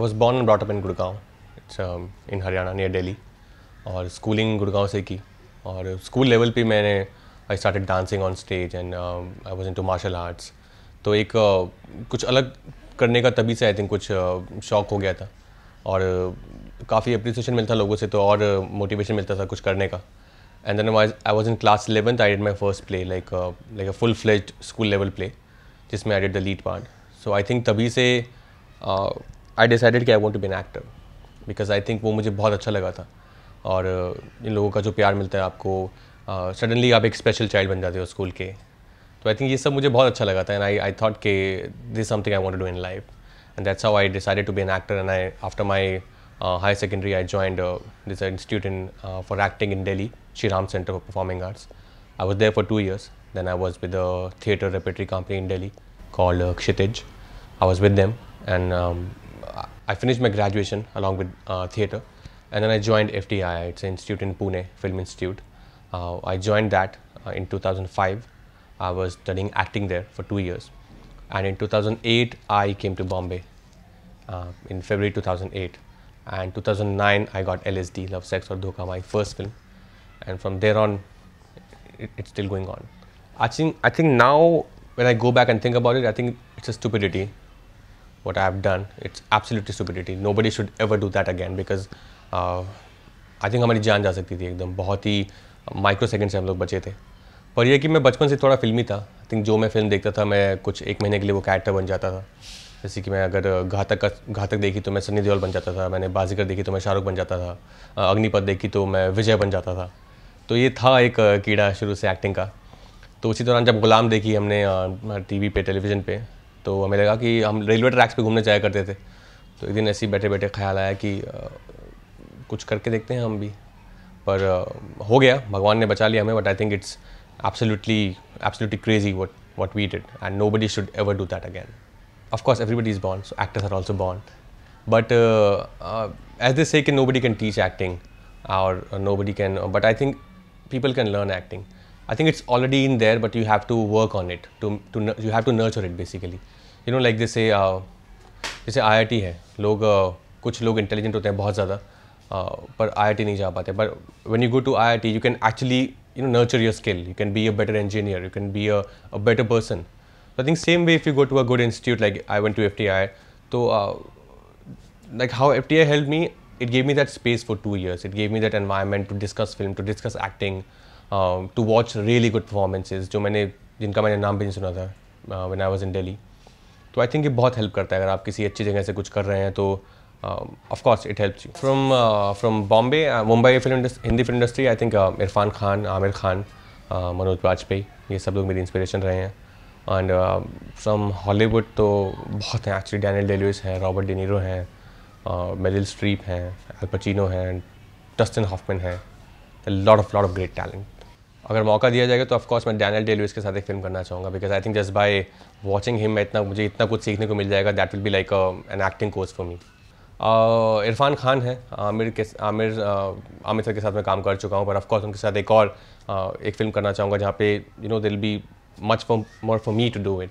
I was born brought up in Gurgaon. It's um, in Haryana near और schooling Gurgaon से की और school level पे मैंने I started dancing on stage and I was into martial arts तो एक uh, कुछ अलग करने का तभी से आई थिंक कुछ uh, शौक हो गया था और uh, काफ़ी अप्रिसिएशन मिलता लोगों से तो और मोटिवेशन uh, मिलता था कुछ करने का and then I was in class eleventh I did my first play like like a full fledge school level play जिसमें I did the lead part so I think तभी से uh, आई डिसाइडेड कि I want to be an actor because I think वो मुझे बहुत अच्छा लगा था और uh, इन लोगों का जो प्यार मिलता है आपको सडनली uh, आप एक स्पेशल चाइल्ड बन जाते हो स्कूल के तो आई थिंक ये सब मुझे बहुत अच्छा लगा था एंड आई आई थॉट के this something I want do in life and that's how I decided to be an actor and I after my higher secondary I joined this institute in for acting in Delhi Shri Ram centre for performing arts I was there for two years then I was with theatre repertory company in Delhi call Kshitij I was with them and I finished my graduation along with uh, theater, and then I joined FDI. It's an institute in Pune, Film Institute. Uh, I joined that uh, in 2005. I was studying acting there for two years, and in 2008 I came to Bombay. Uh, in February 2008, and 2009 I got LSD, Love, Sex or Dhoka, my first film, and from there on, it, it's still going on. I think I think now when I go back and think about it, I think it's a stupidity what have done. It's absolutely stupidity. Nobody should ever do that again because uh, I think हमारी जान जा सकती थी एकदम बहुत ही micro second से हम लोग बचे थे पर यह कि मैं बचपन से थोड़ा फिल्मी था आई थिंक जो मैं फिल्म देखता था मैं कुछ एक महीने के लिए वो कैरेक्टर बन जाता था जैसे कि मैं अगर घातक का घातक देखी तो मैं सनी देओल बन जाता था मैंने बाजीगर देखी तो मैं शाहरुख बन जाता था अग्निपथ देखी तो मैं विजय बन जाता था तो ये था एक कीड़ा शुरू से एक्टिंग का तो उसी दौरान जब गुलाम देखी हमने टीवी पे टेलीविज़न पे तो हमें लगा कि हम रेलवे ट्रैक्स पे घूमने जाया करते थे तो एक दिन ऐसे ही बैठे बैठे ख्याल आया कि आ, कुछ करके देखते हैं हम भी पर आ, हो गया भगवान ने बचा लिया हमें but I think it's absolutely absolutely crazy what what we did and no buddy should ever do that again of course everybody is bond so actors are also bond but as they से no buddy can teach acting और no buddy can but I think people can learn acting I think it's already in there, but you have to work on it. To, to you have to nurture it basically. You know, like they say, uh, जैसे आई आई है लोग uh, कुछ लोग intelligent होते हैं बहुत ज़्यादा uh, IIT आई नहीं जा पाते when you go to IIT, you can actually you know nurture your skill. You can be a better engineer. You can be a a better person. So I think same way if you go to a good institute like I went to FTI, so uh, like how FTI helped me, it gave me that space for two years. It gave me that environment to discuss film, to discuss acting, to watch really good performances जो मैंने जिनका मैंने नाम भी नहीं सुना था when I was in Delhi तो आई थिंक ये बहुत हेल्प करता है अगर आप किसी अच्छी जगह से कुछ कर रहे हैं तो of course it helps you from from Bombay Mumbai film Hindi film industry I think Irrfan Khan Aamir Khan Manoj Vajpayee ये सब लोग मेरी इंस्पिरेशन रहे हैं एंड फ्रॉम हॉलीवुड तो बहुत हैं एक्चुअली डैनियल डेलिस हैं रॉबर्ट डेनीरो हैं मेरिल स्ट्रीप हैं एल हैं डस्टिन हॉफमैन हैं lot of lot of great talent अगर मौका दिया जाएगा तो ऑफकोर्स मैं डैनियल डे लुइस के साथ एक फिल्म करना चाहूँगा because I think just by watching him मैं इतना मुझे इतना कुछ सीखने को मिल जाएगा that will be like an acting course for me Irrfan Khan है आमिर के आमिर uh, आमिर सर के साथ मैं काम कर चुका हूँ पर ऑफकोर्स उनके साथ एक और uh, एक फिल्म करना चाहूँगा जहाँ पे you know it'll be much for more for me to do it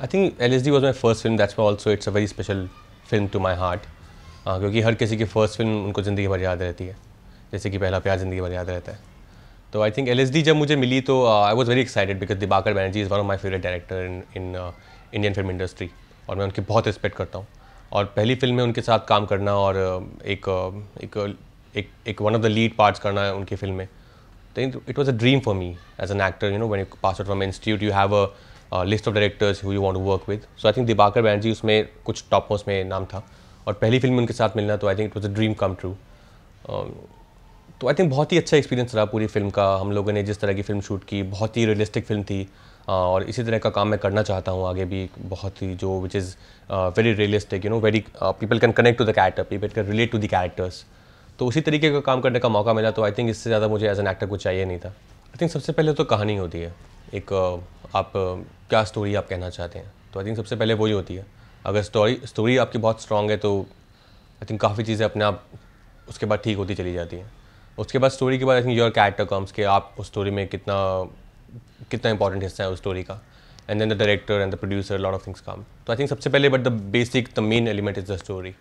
I think L S D was my first film that's also it's a very special film to my heart क्योंकि हर किसी की first film उनको ज़िंदगी भर याद रहती है जैसे कि पहला प्यार ज़िंदगी भर याद रहता है तो आई थिंक एल जब मुझे मिली तो I was very excited because Dibakar Banerjee is one of my favourite director in in Indian film industry और मैं उनकी बहुत रिस्पेक्ट करता हूँ और पहली फिल्म में उनके साथ काम करना और uh, uh, uh, एक एक एक एक one of the lead parts करना है उनकी फिल्म में तो it was a dream for me as an actor you know you pass out from institute you have a list of directors who you want to work with so I think Dibakar Banerjee उसमें कुछ top most में नाम था और पहली film उनके साथ मिलना तो I think it was a dream come true तो आई थिंक बहुत ही अच्छा एक्सपीरियंस रहा पूरी फिल्म का हम लोगों ने जिस तरह की फिल्म शूट की बहुत ही रियलिस्टिक फिल्म थी और इसी तरह का काम मैं करना चाहता हूँ आगे भी बहुत ही जो which is very realistic you know very people can connect to the character people can relate to the characters तो उसी तरीके का काम करने का मौका मिला तो आई थिंक इससे ज़्यादा मुझे एज एन एक्टर कुछ चाहिए नहीं था आई थिंक सबसे पहले तो कहानी होती है एक आप क्या स्टोरी आप कहना चाहते हैं तो आई थिंक सबसे पहले वही होती है अगर स्टोरी स्टोरी आपकी बहुत स्ट्रांग है तो आई थिंक काफ़ी चीज़ें अपने आप उसके बाद ठीक होती चली जाती हैं उसके बाद स्टोरी के बाद I think your character comes के आप उस स्टोरी में कितना कितना इंपॉर्टेंट हिस्सा है उस स्टोरी का and then the director and the producer lot of things come तो आई थिंक सबसे पहले but the basic the main element is the story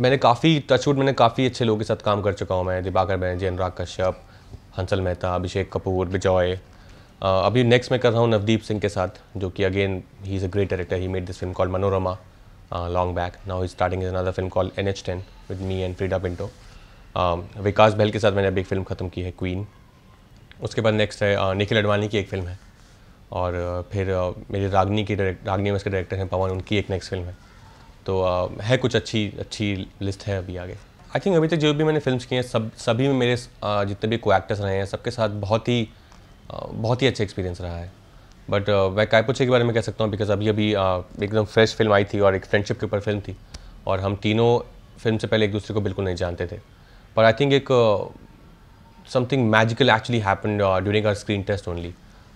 मैंने काफ़ी टचवुड मैंने काफ़ी अच्छे लोगों के साथ काम कर चुका हूँ मैं दिबाकर बैनर्जी अनुराग कश्यप हंसल मेहता अभिषेक कपूर Uh, अभी नेक्स्ट मैं कर रहा हूँ नवदीप सिंह के साथ जो कि again he is a great director he made this film call Manorama long back now he starting is another film call N H ten with me and Freida Pinto Um, Vikas Bahl के साथ मैंने अभी एक फ़िल्म ख़त्म की है क्वीन उसके बाद नेक्स्ट है uh, निखिल अडवाणी की एक फ़िल्म है और uh, फिर uh, मेरी रागनी की डायरेक्ट रागनी में उसके डायरेक्टर हैं पवन उनकी एक नेक्स्ट फिल्म है तो है कुछ अच्छी अच्छी लिस्ट है अभी आगे आई थिंक अभी तक जो भी मैंने फिल्म्स की हैं सब सभी में मेरे जितने भी को एक्टर्स रहे हैं सबके साथ बहुत ही बहुत ही अच्छा एक्सपीरियंस रहा है बट मैं कायपुचे के बारे में कह सकता हूँ बिकॉज अभी अभी एकदम फ्रेश फिल्म आई थी और एक फ्रेंडशिप के ऊपर फिल्म थी और हम तीनों फिल्म से पहले एक दूसरे को बिल्कुल नहीं जानते थे but I think एक something magical actually happen during our screen test only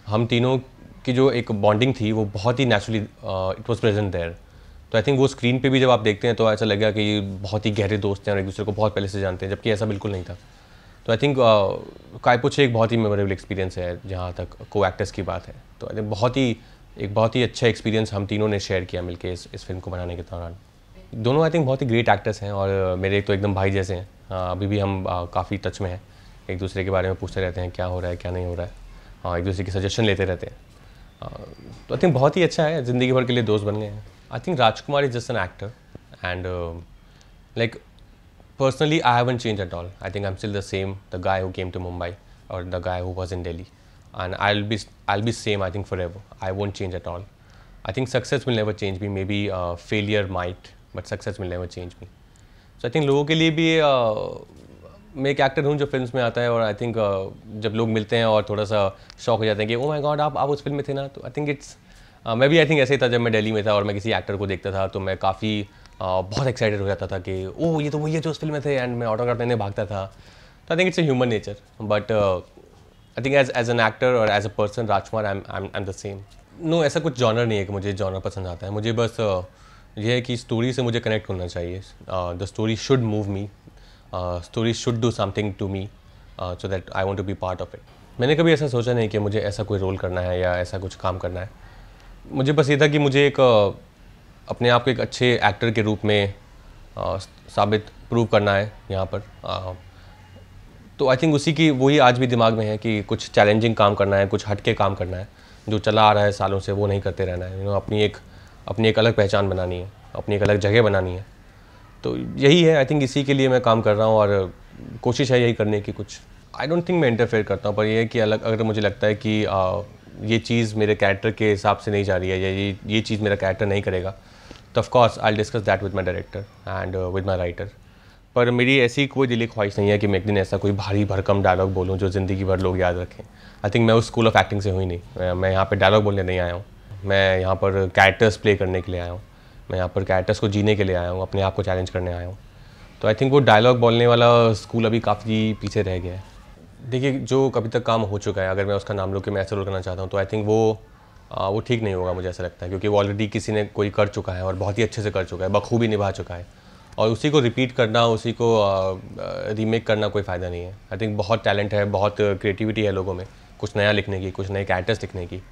हम तीनों की जो एक बॉन्डिंग थी वो बहुत ही naturally it was present there तो आई थिंक वो स्क्रीन पे भी जब आप देखते हैं तो ऐसा लगेगा कि ये बहुत ही गहरे दोस्त हैं और एक दूसरे को बहुत पहले से जानते हैं जबकि ऐसा बिल्कुल नहीं था तो आई थिंक कायपुछ एक बहुत ही मेमोरेबल एक्सपीरियंस है जहाँ तक को एक्टर्स की बात है तो आई थिंक बहुत ही एक बहुत ही अच्छा एक्सपीरियंस हम तीनों ने शेयर किया मिलकर इस इस फिल्म को बनाने के दौरान दोनों आई थिंक बहुत ही ग्रेट एक्टर्स हैं और uh, मेरे एक तो एकदम भाई जैसे हैं uh, अभी भी हम uh, काफ़ी टच में हैं एक दूसरे के बारे में पूछते रहते हैं क्या हो रहा है क्या नहीं हो रहा है हाँ एक दूसरे की सजेशन लेते रहते हैं तो आई थिंक बहुत ही अच्छा है ज़िंदगी भर के लिए दोस्त बन गए हैं I think Rajkumar is just an actor and like personally I haven't change at all I think I am still the same the guy who came to Mumbai और the guy who was in Delhi and I will be I will be same I think forever I won't change at all I think success will never change be maybe failure might but success मिल रहा है change में सो I think लोगों के लिए भी मैं एक actor हूँ जो फिल्म में आता है और आई थिंक uh, जब लोग मिलते हैं और थोड़ा सा शौक हो जाते हैं कि ओ माई गॉड आप आप उस फिल्म में थे ना तो आई थिंक इट्स मैं भी आई थिंक ऐसे ही था जब मैं दिल्ली में था और मैं किसी एक्टर को देखता था तो मैं काफ़ी uh, बहुत एक्साइटेड हो जाता था कि ओ oh, ये तो वही है जो उस फिल्म में थे एंड मैं ऑटोग्राफ लेने भागता था तो I think it's a human nature but I think as as an actor और as a person Rajkumar I am I am the same no ऐसा कुछ जॉनर नहीं है कि मुझे जॉनर पसंद आता है मुझे बस uh, ये है कि स्टोरी से मुझे कनेक्ट होना चाहिए the story should move me story should do something to me so that I want to be part of it मैंने कभी ऐसा सोचा नहीं कि मुझे ऐसा कोई रोल करना है या ऐसा कुछ काम करना है मुझे बस ये था कि मुझे एक uh, अपने आप को एक अच्छे एक्टर के रूप में आ, uh, साबित प्रूव करना है यहाँ पर आ, uh, तो आई थिंक उसी की वही आज भी दिमाग में है कि कुछ चैलेंजिंग काम करना है कुछ हटके काम करना है जो चला आ रहा है सालों से वो नहीं करते रहना है यू नो अपनी एक अपनी एक अलग पहचान बनानी है अपनी एक अलग जगह बनानी है तो यही है आई थिंक इसी के लिए मैं काम कर रहा हूँ और कोशिश है यही करने की कुछ आई डोंट थिंक मैं इंटरफेयर करता हूँ पर यह है कि अलग अगर मुझे लगता है कि आ, ये चीज़ मेरे कैरेक्टर के हिसाब से नहीं जा रही है या ये ये चीज़ मेरा कैरेक्टर नहीं करेगा तो of course I discuss that with my director and with my writer पर मेरी ऐसी कोई दिली ख्वाहिश नहीं है कि मैं एक दिन ऐसा कोई भारी भरकम डायलॉग बोलूँ जो ज़िंदगी भर लोग याद रखें आई थिंक मैं उस स्कूल ऑफ एक्टिंग से हुई नहीं मैं यहाँ पे डायलॉग बोलने नहीं आया हूँ मैं यहाँ पर कैरेक्टर्स प्ले करने के लिए आया हूँ मैं यहाँ पर कैरेक्टर्स को जीने के लिए आया हूँ अपने आप को चैलेंज करने आया हूँ तो आई थिंक वो डायलॉग बोलने वाला स्कूल अभी काफ़ी पीछे रह गया है देखिए जो कभी तक काम हो चुका है अगर मैं उसका नाम लो कि मैं ऐसा रोल करना चाहता हूँ तो आई थिंक वो आ, वो ठीक नहीं होगा मुझे ऐसा लगता है क्योंकि वो ऑलरेडी किसी ने कोई कर चुका है और बहुत ही अच्छे से कर चुका है बखूबी निभा चुका है और उसी को रिपीट करना उसी को रीमेक करना कोई फ़ायदा नहीं है आई थिंक बहुत टैलेंट है बहुत क्रिएटिविटी है लोगों में कुछ नया लिखने की कुछ नए कैरेक्टर्स लिखने की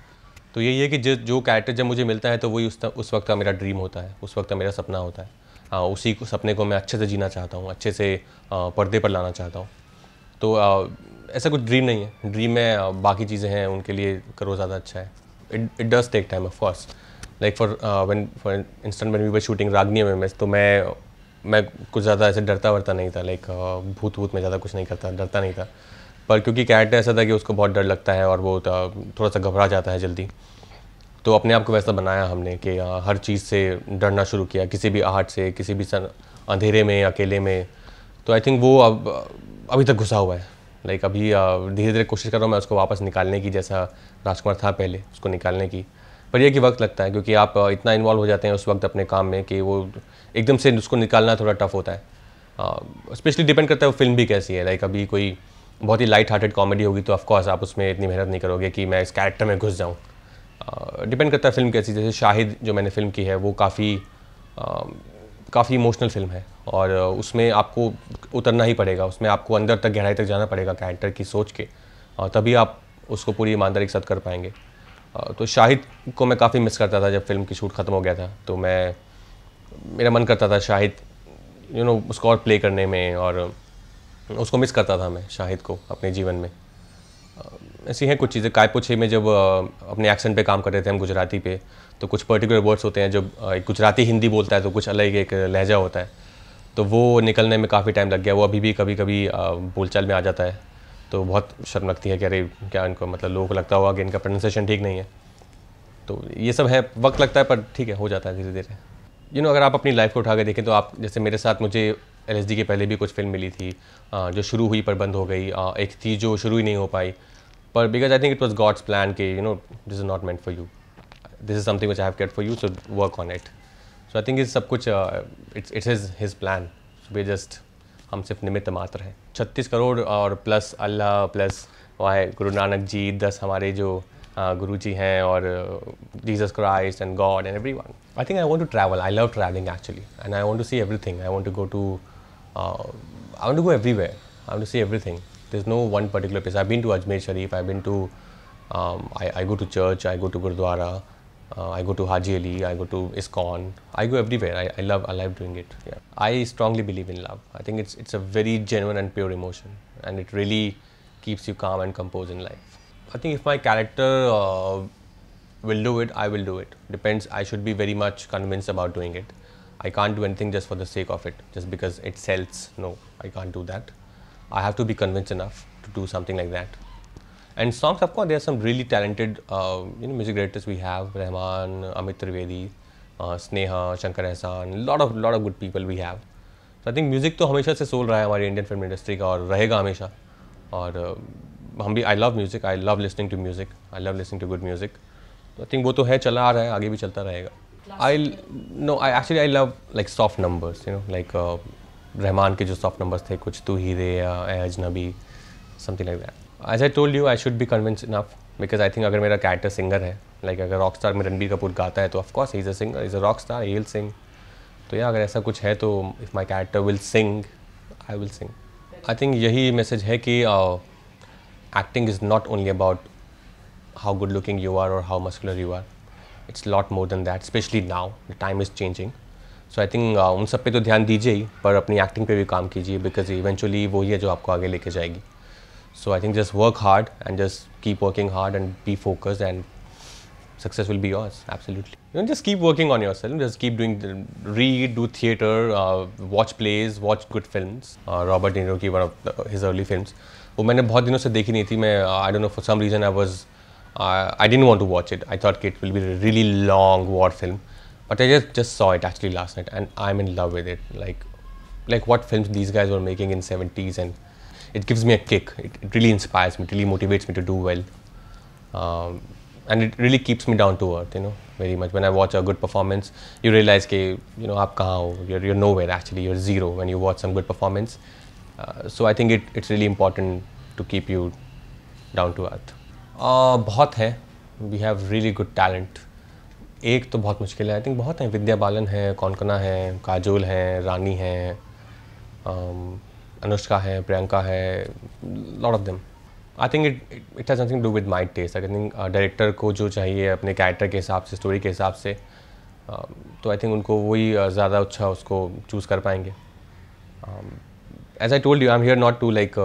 तो यही है कि जो जो कैरेक्टर जब मुझे मिलता है तो वही उस उस वक्त का मेरा ड्रीम होता है उस वक्त का मेरा सपना होता है आ, हाँ, उसी को सपने को मैं अच्छे से जीना चाहता हूँ अच्छे से पर्दे पर लाना चाहता हूँ तो आ, ऐसा कुछ ड्रीम नहीं है ड्रीम में बाकी चीज़ें हैं उनके लिए करो ज़्यादा अच्छा है it it does take time of course like for one for instant one we were shooting Ragini में मैं तो मैं मैं कुछ ज़्यादा ऐसे डरता वरता नहीं था लाइक भूत भूत में ज़्यादा कुछ नहीं करता डरता नहीं था पर क्योंकि कैट ऐसा था कि उसको बहुत डर लगता है और वो थोड़ा सा घबरा जाता है जल्दी तो अपने आप को वैसा बनाया हमने कि हर चीज़ से डरना शुरू किया किसी भी आहट से किसी भी सन अंधेरे में अकेले में तो आई थिंक वो अब अभी तक घुसा हुआ है लाइक अभी धीरे धीरे कोशिश कर रहा हूँ मैं उसको वापस निकालने की जैसा राजकुमार था पहले उसको निकालने की पर यह कि वक्त लगता है क्योंकि आप इतना इन्वॉल्व हो जाते हैं उस वक्त अपने काम में कि वो एकदम से उसको निकालना थोड़ा टफ होता है स्पेशली डिपेंड करता है वो फिल्म भी कैसी है लाइक अभी कोई बहुत ही लाइट हार्टेड कॉमेडी होगी तो ऑफकोर्स आप उसमें इतनी मेहनत नहीं करोगे कि मैं इस कैरेक्टर में घुस जाऊँ डिपेंड करता है फिल्म कैसी जैसे शाहिद जो मैंने फिल्म की है वो काफ़ी काफ़ी इमोशनल फिल्म है और उसमें आपको उतरना ही पड़ेगा उसमें आपको अंदर तक गहराई तक जाना पड़ेगा कैरेक्टर की सोच के और तभी आप उसको पूरी ईमानदारी के साथ कर पाएंगे तो शाहिद को मैं काफ़ी मिस करता था जब फिल्म की शूट ख़त्म हो गया था तो मैं मेरा मन करता था शाहिद यू नो उसको और प्ले करने में और उसको मिस करता था मैं शाहिद को अपने जीवन में ऐसी हैं कुछ चीज़ें कायपोछे में जब अपने एक्सेंट पे काम कर रहे थे हम गुजराती पे तो कुछ पर्टिकुलर वर्ड्स होते हैं जब एक गुजराती हिंदी बोलता है तो कुछ अलग एक लहजा होता है तो वो निकलने में काफ़ी टाइम लग गया वो अभी भी कभी कभी बोलचाल में आ जाता है तो बहुत शर्म लगती है कि अरे क्या इनको मतलब लोगों को लगता होगा कि इनका प्रोनाउंसिएशन ठीक नहीं है तो ये सब है वक्त लगता है पर ठीक है हो जाता है धीरे धीरे यू नो अगर आप अपनी लाइफ को उठा के देखें तो आप जैसे मेरे साथ मुझे एल के पहले भी कुछ फिल्म मिली थी जो शुरू हुई पर बंद हो गई एक थी जो शुरू ही नहीं हो पाई पर because I think it was God's plan के you know this is not meant for you this is something which I have kept for you so work on it so I think is सब कुछ it's it's is his plan वे just हम सिर्फ निमित्त मात्र हैं छत्तीस करोड़ और प्लस अल्लाह प्लस वाहे गुरु नानक जी दस हमारे जो गुरु जी हैं और Jesus Christ and God and everyone I think I want to travel I love travelling actually and I want to see everything I want to go to uh, I want to go everywhere. I want to see everything. There's no one particular place. I've been to Ajmer Sharif. I've been to. Um, I, I, go to church. I go to Gurdwara. Uh, I go to Haji Ali. I go to Iskon. I go everywhere. I, I love. I love doing it. Yeah. I strongly believe in love. I think it's it's a very genuine and pure emotion, and it really keeps you calm and composed in life. I think if my character uh, will do it, I will do it. Depends. I should be very much convinced about doing it. I can't do anything just for the sake of it, just because it sells. No, I can't do that. I have to be convinced enough to do something like that. And songs, of course, there are some really talented uh, you know, music directors we have Rahman, Amit Trivedi, uh, Sneha, Shankar Ehsan, lot of lot of good people we have. So I think music to हमेशा से soul रहा है हमारी Indian film industry, का और रहेगा हमेशा और uh, हम भी I love music I love listening to music I love listening to good music तो आई थिंक वो तो है चला आ रहा है आगे भी चलता रहेगा I no, I actually I love like soft numbers. You know, like uh, Rahman ke jo soft numbers थे कुछ तू ही दे या ajnabi, something like that. As I told you, I should be convinced enough because I think agar mera character singer hai, like agar rock star में रणबीर कपूर गाता है तो of course he's a singer, he's a rock star, he'll sing. तो यार अगर ऐसा कुछ है तो if my character will sing, I will sing. I think यही message है कि uh, acting is not only about how good looking you are or how muscular you are. it's a lot more than that especially now the time is changing so I think uh, उन सब पे तो ध्यान दीजिए ही पर अपनी acting पे भी काम कीजिए बिकॉज इवेंचुअली वो ही है जो आपको आगे लेके जाएगी so I think just work hard and just keep working hard and be focused and success will be yours absolutely just keep working on yourself just keep doing the read do theater uh, watch plays watch good films uh, robert de niro one of his early films वो मैंने बहुत दिनों से देखी नहीं थी मैं I don't know for some reason I uh, I didn't want to watch it. I thought it will be a really long war film, but I just just saw it actually last night, and I'm in love with it. Like, like what films these guys were making in 70s, and it gives me a kick. It, it really inspires me. It really motivates me to do well, um, and it really keeps me down to earth. You know, very much. When I watch a good performance, you realize that you know, up You're, you're nowhere actually. You're zero when you watch some good performance. Uh, so I think it, it's really important to keep you down to earth. बहुत है we have really good talent एक तो बहुत मुश्किल है I think बहुत हैं विद्या बालन है कौनकना है काजोल है रानी हैं अनुष्का है प्रियंका है lot of them I think it it has nothing do with my taste I think director को जो चाहिए अपने कैरेक्टर के हिसाब से स्टोरी के हिसाब से uh, तो आई थिंक उनको वही ज़्यादा अच्छा उसको चूज़ कर पाएंगे as I told you I am here not to like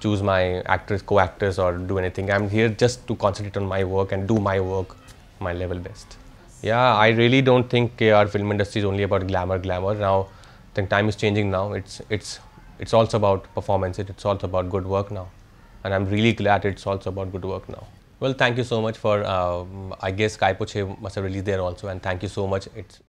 choose my actors, co-actors or do anything. I'm here just to concentrate on my work and do my work my level best. Yeah, I really don't think our film industry is only about glamour, glamour. Now, I think time is changing now. It's, it's, it's also about performance. It's also about good work now. And I'm really glad it's also about good work now. Well, thank you so much for, um, I guess Kaipoche must have released there also and thank you so much. It's